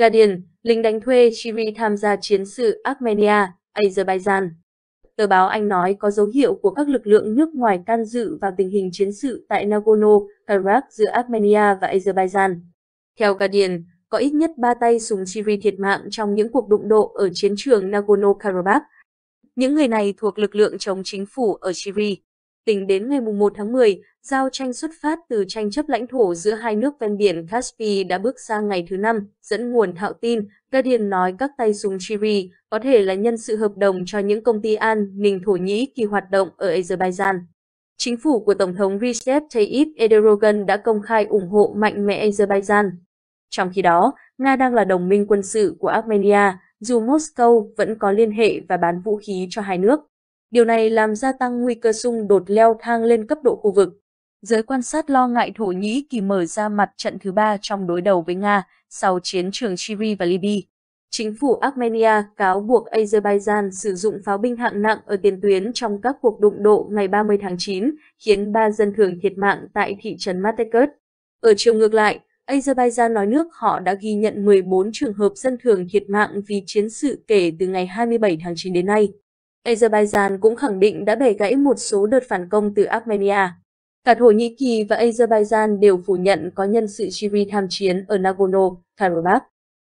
Guardian, lính đánh thuê Syria tham gia chiến sự Armenia, Azerbaijan. Tờ báo Anh nói có dấu hiệu của các lực lượng nước ngoài can dự vào tình hình chiến sự tại Nagorno-Karabakh giữa Armenia và Azerbaijan. Theo Guardian, có ít nhất ba tay súng Syria thiệt mạng trong những cuộc đụng độ ở chiến trường Nagorno-Karabakh. Những người này thuộc lực lượng chống chính phủ ở Syria. Tính đến ngày 1 tháng 10, giao tranh xuất phát từ tranh chấp lãnh thổ giữa hai nước ven biển Caspi đã bước sang ngày thứ năm, dẫn nguồn thạo tin, Guardian nói các tay súng Syria có thể là nhân sự hợp đồng cho những công ty an ninh Thổ Nhĩ kỳ hoạt động ở Azerbaijan. Chính phủ của Tổng thống Recep Tayyip Erdogan đã công khai ủng hộ mạnh mẽ Azerbaijan. Trong khi đó, Nga đang là đồng minh quân sự của Armenia, dù Moscow vẫn có liên hệ và bán vũ khí cho hai nước. Điều này làm gia tăng nguy cơ xung đột leo thang lên cấp độ khu vực. Giới quan sát lo ngại Thổ Nhĩ Kỳ mở ra mặt trận thứ ba trong đối đầu với Nga sau chiến trường Syria và Libya. Chính phủ Armenia cáo buộc Azerbaijan sử dụng pháo binh hạng nặng ở tiền tuyến trong các cuộc đụng độ ngày 30 tháng 9, khiến ba dân thường thiệt mạng tại thị trấn Matekert. Ở chiều ngược lại, Azerbaijan nói nước họ đã ghi nhận 14 trường hợp dân thường thiệt mạng vì chiến sự kể từ ngày 27 tháng 9 đến nay. Azerbaijan cũng khẳng định đã bẻ gãy một số đợt phản công từ Armenia. Cả Thổ Nhĩ Kỳ và Azerbaijan đều phủ nhận có nhân sự Syria tham chiến ở Nagorno-Karabakh.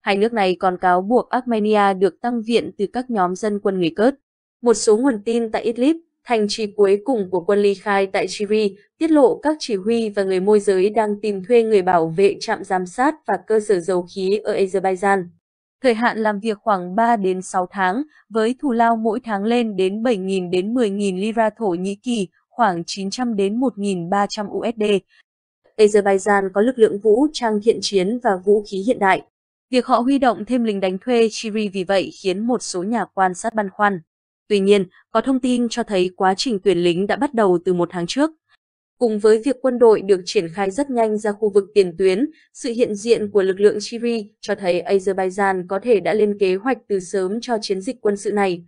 Hai nước này còn cáo buộc Armenia được tăng viện từ các nhóm dân quân người Cớt. Một số nguồn tin tại Idlib, thành trì cuối cùng của quân ly khai tại Syria, tiết lộ các chỉ huy và người môi giới đang tìm thuê người bảo vệ trạm giám sát và cơ sở dầu khí ở Azerbaijan. Thời hạn làm việc khoảng 3 đến 6 tháng, với thù lao mỗi tháng lên đến 7.000 đến 10.000 lira Thổ Nhĩ Kỳ, khoảng 900 đến 1.300 USD. Azerbaijan có lực lượng vũ trang hiện chiến và vũ khí hiện đại. Việc họ huy động thêm lính đánh thuê Chiri vì vậy khiến một số nhà quan sát băn khoăn. Tuy nhiên, có thông tin cho thấy quá trình tuyển lính đã bắt đầu từ một tháng trước. Cùng với việc quân đội được triển khai rất nhanh ra khu vực tiền tuyến, sự hiện diện của lực lượng Syria cho thấy Azerbaijan có thể đã lên kế hoạch từ sớm cho chiến dịch quân sự này.